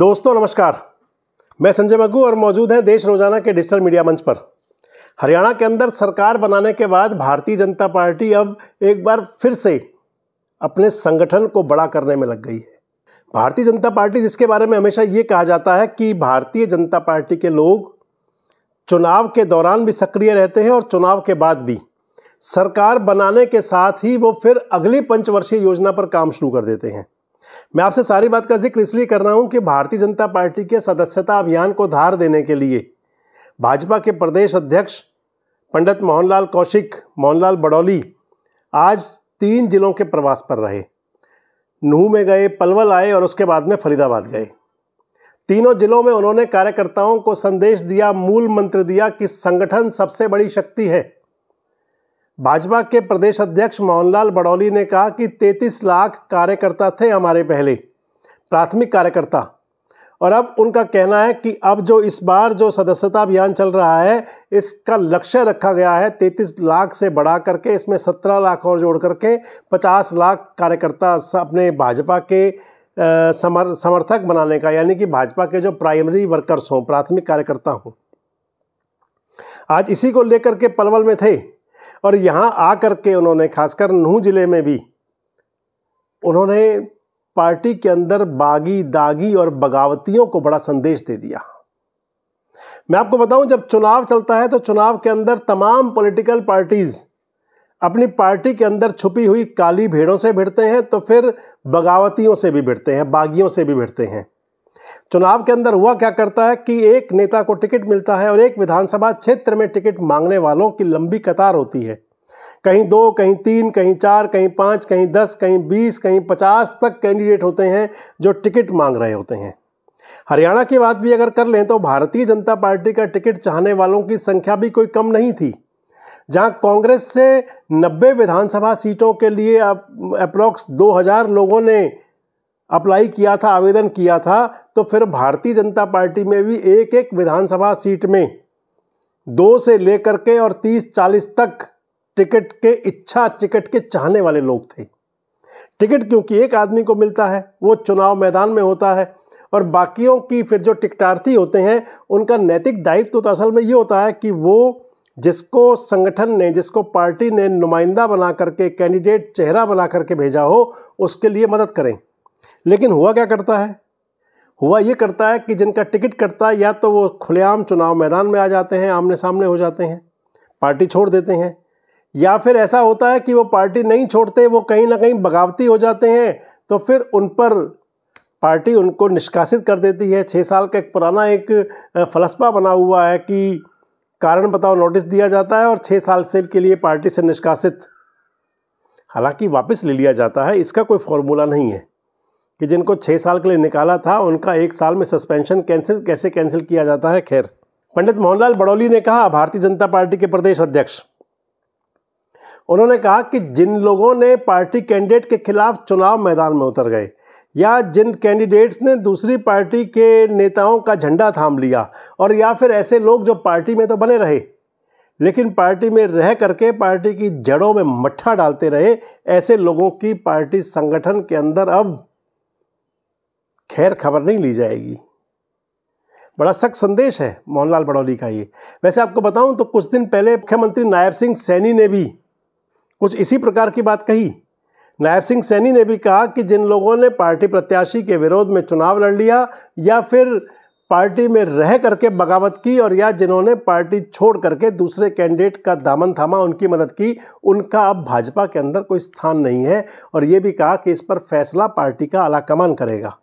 दोस्तों नमस्कार मैं संजय मग्गू और मौजूद हैं देश रोजाना के डिजिटल मीडिया मंच पर हरियाणा के अंदर सरकार बनाने के बाद भारतीय जनता पार्टी अब एक बार फिर से अपने संगठन को बड़ा करने में लग गई है भारतीय जनता पार्टी जिसके बारे में हमेशा ये कहा जाता है कि भारतीय जनता पार्टी के लोग चुनाव के दौरान भी सक्रिय रहते हैं और चुनाव के बाद भी सरकार बनाने के साथ ही वो फिर अगली पंचवर्षीय योजना पर काम शुरू कर देते हैं मैं आपसे सारी बात का जिक्र इसलिए कर रहा हूं कि भारतीय जनता पार्टी के सदस्यता अभियान को धार देने के लिए भाजपा के प्रदेश अध्यक्ष पंडित मोहनलाल कौशिक मोहनलाल बड़ौली आज तीन जिलों के प्रवास पर रहे नूह में गए पलवल आए और उसके बाद में फरीदाबाद गए तीनों जिलों में उन्होंने कार्यकर्ताओं को संदेश दिया मूल मंत्र दिया कि संगठन सबसे बड़ी शक्ति है भाजपा के प्रदेश अध्यक्ष मोहनलाल बड़ौली ने कहा कि 33 लाख कार्यकर्ता थे हमारे पहले प्राथमिक कार्यकर्ता और अब उनका कहना है कि अब जो इस बार जो सदस्यता अभियान चल रहा है इसका लक्ष्य रखा गया है 33 लाख से बढ़ा करके इसमें 17 लाख और जोड़ करके 50 लाख कार्यकर्ता अपने भाजपा के समर समर्थक बनाने का यानी कि भाजपा के जो प्राइमरी वर्कर्स हों प्राथमिक कार्यकर्ता हों आज इसी को लेकर के पलवल में थे और यहाँ आ कर के उन्होंने खासकर नूह ज़िले में भी उन्होंने पार्टी के अंदर बागी दागी और बगावतियों को बड़ा संदेश दे दिया मैं आपको बताऊं जब चुनाव चलता है तो चुनाव के अंदर तमाम पॉलिटिकल पार्टीज़ अपनी पार्टी के अंदर छुपी हुई काली भेड़ों से भिड़ते हैं तो फिर बगावतियों से भी भिड़ते हैं बागियों से भी भिड़ते हैं चुनाव के अंदर हुआ क्या करता है कि एक नेता को टिकट मिलता है और एक विधानसभा क्षेत्र में टिकट मांगने वालों की लंबी कतार होती है कहीं दो कहीं तीन कहीं चार कहीं पाँच कहीं दस कहीं बीस कहीं पचास तक कैंडिडेट होते हैं जो टिकट मांग रहे होते हैं हरियाणा की बात भी अगर कर लें तो भारतीय जनता पार्टी का टिकट चाहने वालों की संख्या भी कोई कम नहीं थी जहां कांग्रेस से 90 विधानसभा सीटों के लिए अप्रॉक्स 2000 लोगों ने अप्लाई किया था आवेदन किया था तो फिर भारतीय जनता पार्टी में भी एक एक विधानसभा सीट में दो से लेकर के और तीस चालीस तक टिकट के इच्छा टिकट के चाहने वाले लोग थे टिकट क्योंकि एक आदमी को मिलता है वो चुनाव मैदान में होता है और बाकियों की फिर जो टिकटार्थी होते हैं उनका नैतिक दायित्व तो असल में ये होता है कि वो जिसको संगठन ने जिसको पार्टी ने नुमाइंदा बना करके कैंडिडेट चेहरा बना करके भेजा हो उसके लिए मदद करें लेकिन हुआ क्या करता है हुआ ये करता है कि जिनका टिकट कटता है या तो वो खुलेआम चुनाव मैदान में आ जाते हैं आमने सामने हो जाते हैं पार्टी छोड़ देते हैं या फिर ऐसा होता है कि वो पार्टी नहीं छोड़ते वो कहीं ना कहीं बगावती हो जाते हैं तो फिर उन पर पार्टी उनको निष्कासित कर देती है छः साल का एक पुराना एक फलसफा बना हुआ है कि कारण बताओ नोटिस दिया जाता है और छः साल से के लिए पार्टी से निष्कासित हालांकि वापस ले लिया जाता है इसका कोई फॉर्मूला नहीं है कि जिनको छः साल के लिए निकाला था उनका एक साल में सस्पेंशन कैंसिल कैसे कैंसिल किया जाता है खैर पंडित मोहनलाल बड़ौली ने कहा भारतीय जनता पार्टी के प्रदेश अध्यक्ष उन्होंने कहा कि जिन लोगों ने पार्टी कैंडिडेट के खिलाफ चुनाव मैदान में उतर गए या जिन कैंडिडेट्स ने दूसरी पार्टी के नेताओं का झंडा थाम लिया और या फिर ऐसे लोग जो पार्टी में तो बने रहे लेकिन पार्टी में रह करके पार्टी की जड़ों में मट्ठा डालते रहे ऐसे लोगों की पार्टी संगठन के अंदर अब खैर खबर नहीं ली जाएगी बड़ा सख्त संदेश है मोहनलाल बड़ौली का ये वैसे आपको बताऊं तो कुछ दिन पहले मुख्यमंत्री नायब सिंह सैनी ने भी कुछ इसी प्रकार की बात कही नायब सिंह सैनी ने भी कहा कि जिन लोगों ने पार्टी प्रत्याशी के विरोध में चुनाव लड़ लिया या फिर पार्टी में रह करके बगावत की और या जिन्होंने पार्टी छोड़ करके दूसरे कैंडिडेट का दामन थामा उनकी मदद की उनका अब भाजपा के अंदर कोई स्थान नहीं है और ये भी कहा कि इस पर फैसला पार्टी का आलाकमान करेगा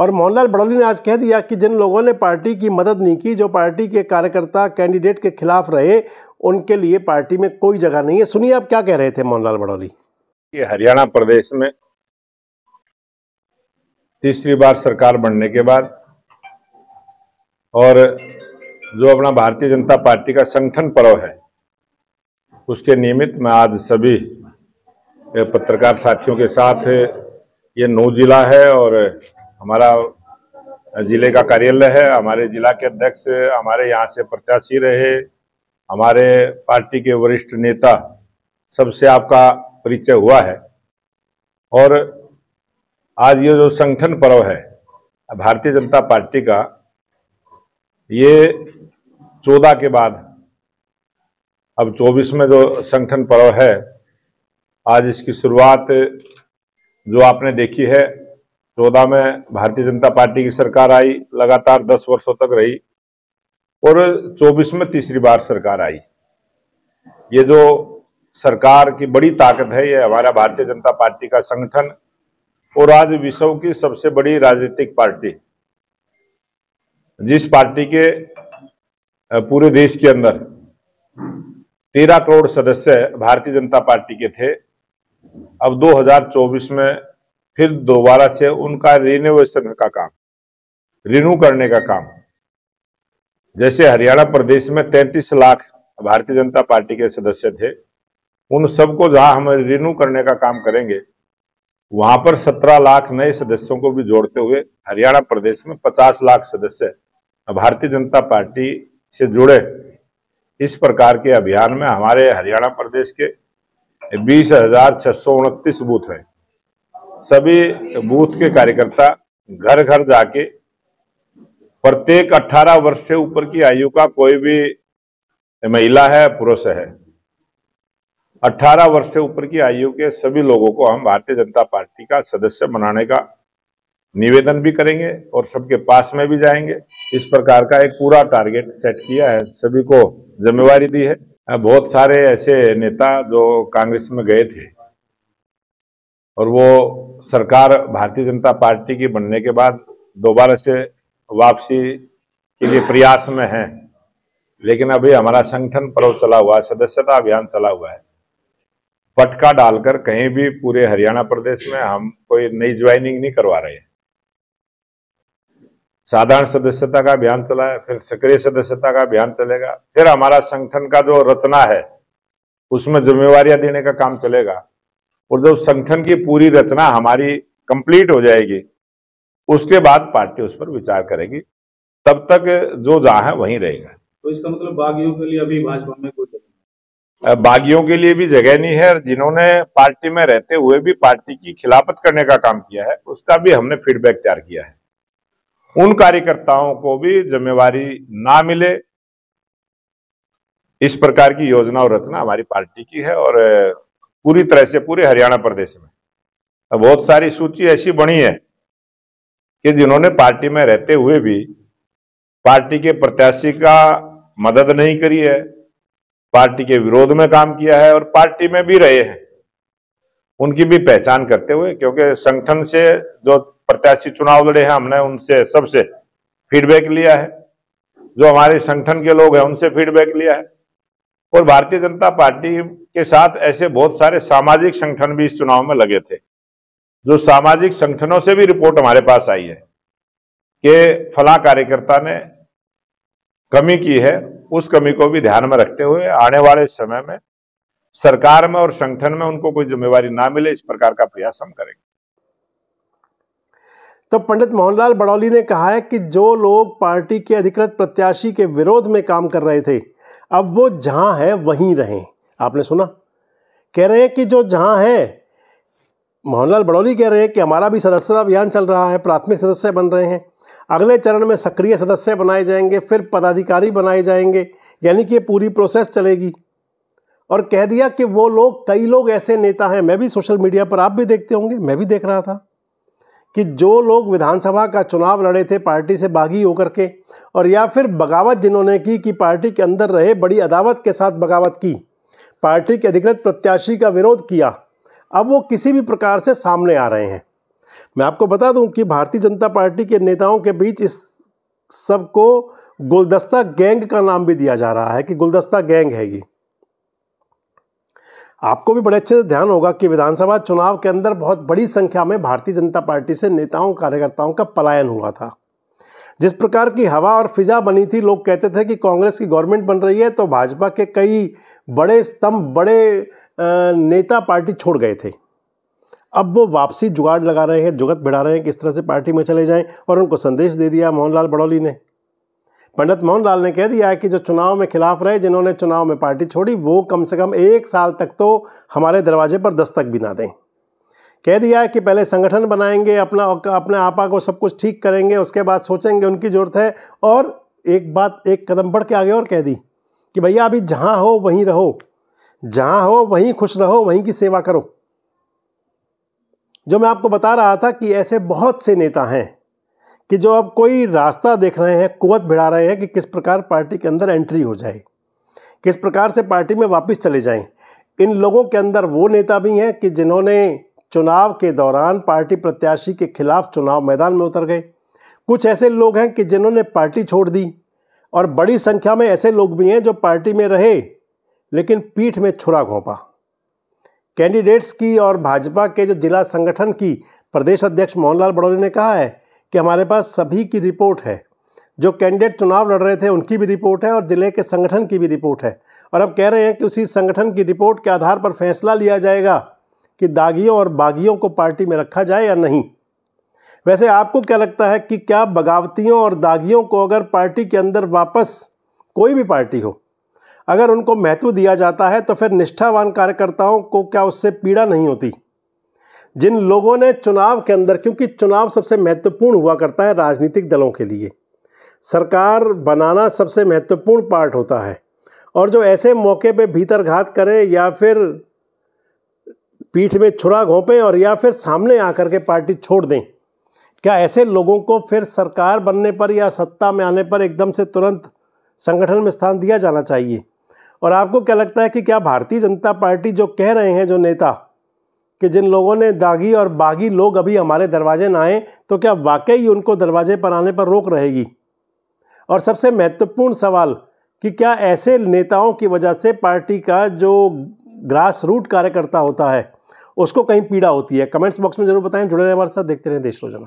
और मोहनलाल बड़ौली ने आज कह दिया कि जिन लोगों ने पार्टी की मदद नहीं की जो पार्टी के कार्यकर्ता कैंडिडेट के खिलाफ रहे उनके लिए पार्टी में कोई जगह नहीं है सुनिए आप क्या कह रहे थे मोहनलाल बड़ौली ये हरियाणा प्रदेश में तीसरी बार सरकार बनने के बाद और जो अपना भारतीय जनता पार्टी का संगठन पर्व है उसके निमित्त मैं आज सभी पत्रकार साथियों के साथ ये नौ जिला है और हमारा जिले का कार्यालय है हमारे जिला के अध्यक्ष हमारे यहाँ से प्रत्याशी रहे हमारे पार्टी के वरिष्ठ नेता सबसे आपका परिचय हुआ है और आज ये जो संगठन पर्व है भारतीय जनता पार्टी का ये चौदह के बाद अब चौबीस में जो संगठन पर्व है आज इसकी शुरुआत जो आपने देखी है चौदह में भारतीय जनता पार्टी की सरकार आई लगातार दस वर्षों तक रही और चौबीस में तीसरी बार सरकार आई ये जो सरकार की बड़ी ताकत है ये हमारा भारतीय जनता पार्टी का संगठन और आज विश्व की सबसे बड़ी राजनीतिक पार्टी जिस पार्टी के पूरे देश के अंदर तेरह करोड़ सदस्य भारतीय जनता पार्टी के थे अब 2024 में फिर दोबारा से उनका रिनोवेशन का काम रिन्यू करने का काम जैसे हरियाणा प्रदेश में 33 लाख भारतीय जनता पार्टी के सदस्य थे उन सबको जहां हम रिन्यू करने का काम करेंगे वहां पर 17 लाख नए सदस्यों को भी जोड़ते हुए हरियाणा प्रदेश में 50 लाख सदस्य भारतीय जनता पार्टी से जुड़े इस प्रकार के अभियान में हमारे हरियाणा प्रदेश के बीस हजार छह सौ उनतीस बूथ हैं सभी बूथ के कार्यकर्ता घर घर जाके प्रत्येक 18 वर्ष से ऊपर की आयु का कोई भी महिला है पुरुष है 18 वर्ष से ऊपर की आयु के सभी लोगों को हम भारतीय जनता पार्टी का सदस्य बनाने का निवेदन भी करेंगे और सबके पास में भी जाएंगे इस प्रकार का एक पूरा टारगेट सेट किया है सभी को जिम्मेवारी दी है बहुत सारे ऐसे नेता जो कांग्रेस में गए थे और वो सरकार भारतीय जनता पार्टी की बनने के बाद दोबारा से वापसी के लिए प्रयास में है लेकिन अभी हमारा संगठन पर्व चला हुआ है सदस्यता अभियान चला हुआ है पटका डालकर कहीं भी पूरे हरियाणा प्रदेश में हम कोई नई ज्वाइनिंग नहीं करवा रहे साधारण सदस्यता का अभियान चला है फिर सक्रिय सदस्यता का अभियान चलेगा फिर हमारा संगठन का जो रचना है उसमें जिम्मेवार देने का काम चलेगा और जब संगठन की पूरी रचना हमारी कंप्लीट हो जाएगी उसके बाद पार्टी उस पर विचार करेगी तब तक जो जहाँ है वहीं रहेगा तो इसका मतलब बागियों के लिए अभी भाजपा में कोई बागियों के लिए भी जगह नहीं है जिन्होंने पार्टी में रहते हुए भी पार्टी की खिलाफत करने का काम किया है उसका भी हमने फीडबैक तैयार किया है उन कार्यकर्ताओं को भी जिम्मेवारी ना मिले इस प्रकार की योजना और रचना हमारी पार्टी की है और पूरी तरह से पूरे हरियाणा प्रदेश में बहुत सारी सूची ऐसी बनी है कि जिन्होंने पार्टी में रहते हुए भी पार्टी के प्रत्याशी का मदद नहीं करी है पार्टी के विरोध में काम किया है और पार्टी में भी रहे हैं उनकी भी पहचान करते हुए क्योंकि संगठन से जो प्रत्याशी चुनाव लड़े हैं हमने उनसे सबसे फीडबैक लिया है जो हमारे संगठन के लोग हैं उनसे फीडबैक लिया है और भारतीय जनता पार्टी के साथ ऐसे बहुत सारे सामाजिक संगठन भी इस चुनाव में लगे थे जो सामाजिक संगठनों से भी रिपोर्ट हमारे पास आई है कि फला कार्यकर्ता ने कमी की है उस कमी को भी ध्यान में रखते हुए आने वाले समय में सरकार में और संगठन में उनको कोई जिम्मेवारी ना मिले इस प्रकार का प्रयास हम करेंगे तो पंडित मोहनलाल बड़ौली ने कहा है कि जो लोग पार्टी के अधिकृत प्रत्याशी के विरोध में काम कर रहे थे अब वो जहाँ हैं वहीं रहें आपने सुना कह रहे हैं कि जो जहाँ है मोहनलाल बड़ौली कह रहे हैं कि हमारा भी सदस्यता अभियान चल रहा है प्राथमिक सदस्य बन रहे हैं अगले चरण में सक्रिय सदस्य बनाए जाएंगे फिर पदाधिकारी बनाए जाएंगे यानी कि ये पूरी प्रोसेस चलेगी और कह दिया कि वो लोग कई लोग ऐसे नेता हैं मैं भी सोशल मीडिया पर आप भी देखते होंगे मैं भी देख रहा था कि जो लोग विधानसभा का चुनाव लड़े थे पार्टी से बागी होकर के और या फिर बगावत जिन्होंने की कि पार्टी के अंदर रहे बड़ी अदावत के साथ बगावत की पार्टी के अधिकृत प्रत्याशी का विरोध किया अब वो किसी भी प्रकार से सामने आ रहे हैं मैं आपको बता दूं कि भारतीय जनता पार्टी के नेताओं के बीच इस सबको गुलदस्ता गैंग का नाम भी दिया जा रहा है कि गुलदस्ता गैंग है ये आपको भी बड़े अच्छे से ध्यान होगा कि विधानसभा चुनाव के अंदर बहुत बड़ी संख्या में भारतीय जनता पार्टी से नेताओं कार्यकर्ताओं का पलायन हुआ था जिस प्रकार की हवा और फिजा बनी थी लोग कहते थे कि कांग्रेस की गवर्नमेंट बन रही है तो भाजपा के कई बड़े स्तंभ बड़े नेता पार्टी छोड़ गए थे अब वो वापसी जुगाड़ लगा रहे हैं जुगत भिड़ा रहे हैं किस तरह से पार्टी में चले जाएं और उनको संदेश दे दिया मोहनलाल बड़ौली ने पंडित मोहनलाल ने कह दिया है कि जो चुनाव में खिलाफ रहे जिन्होंने चुनाव में पार्टी छोड़ी वो कम से कम एक साल तक तो हमारे दरवाजे पर दस्तक भी ना दें कह दिया है कि पहले संगठन बनाएंगे अपना अपने आपा को सब कुछ ठीक करेंगे उसके बाद सोचेंगे उनकी ज़रूरत है और एक बात एक कदम बढ़ के आगे और कह दी कि भैया अभी जहाँ हो वहीं रहो जहाँ हो वहीं खुश रहो वहीं की सेवा करो जो मैं आपको बता रहा था कि ऐसे बहुत से नेता हैं कि जो आप कोई रास्ता देख रहे हैं कुवत भिड़ा रहे हैं कि किस प्रकार पार्टी के अंदर एंट्री हो जाए किस प्रकार से पार्टी में वापस चले जाएं इन लोगों के अंदर वो नेता भी हैं कि जिन्होंने चुनाव के दौरान पार्टी प्रत्याशी के खिलाफ चुनाव मैदान में उतर गए कुछ ऐसे लोग हैं कि जिन्होंने पार्टी छोड़ दी और बड़ी संख्या में ऐसे लोग भी हैं जो पार्टी में रहे लेकिन पीठ में छुरा घोंपा कैंडिडेट्स की और भाजपा के जो जिला संगठन की प्रदेश अध्यक्ष मोहनलाल बड़ोली ने कहा है कि हमारे पास सभी की रिपोर्ट है जो कैंडिडेट चुनाव लड़ रहे थे उनकी भी रिपोर्ट है और ज़िले के संगठन की भी रिपोर्ट है और अब कह रहे हैं कि उसी संगठन की रिपोर्ट के आधार पर फैसला लिया जाएगा कि दागियों और बागियों को पार्टी में रखा जाए या नहीं वैसे आपको क्या लगता है कि क्या बगावतियों और दागियों को अगर पार्टी के अंदर वापस कोई भी पार्टी हो अगर उनको महत्व दिया जाता है तो फिर निष्ठावान कार्यकर्ताओं को क्या उससे पीड़ा नहीं होती जिन लोगों ने चुनाव के अंदर क्योंकि चुनाव सबसे महत्वपूर्ण हुआ करता है राजनीतिक दलों के लिए सरकार बनाना सबसे महत्वपूर्ण पार्ट होता है और जो ऐसे मौके पे घात करें या फिर पीठ में छुरा घोंपें और या फिर सामने आकर के पार्टी छोड़ दें क्या ऐसे लोगों को फिर सरकार बनने पर या सत्ता में आने पर एकदम से तुरंत संगठन में स्थान दिया जाना चाहिए और आपको क्या लगता है कि क्या भारतीय जनता पार्टी जो कह रहे हैं जो नेता कि जिन लोगों ने दागी और बागी लोग अभी हमारे दरवाजे ना आए तो क्या वाकई उनको दरवाजे पर आने पर रोक रहेगी और सबसे महत्वपूर्ण सवाल कि क्या ऐसे नेताओं की वजह से पार्टी का जो ग्रास रूट कार्यकर्ता होता है उसको कहीं पीड़ा होती है कमेंट्स बॉक्स में जरूर बताएं जुड़े रहें हमारे साथ देखते रहें देश रोजाना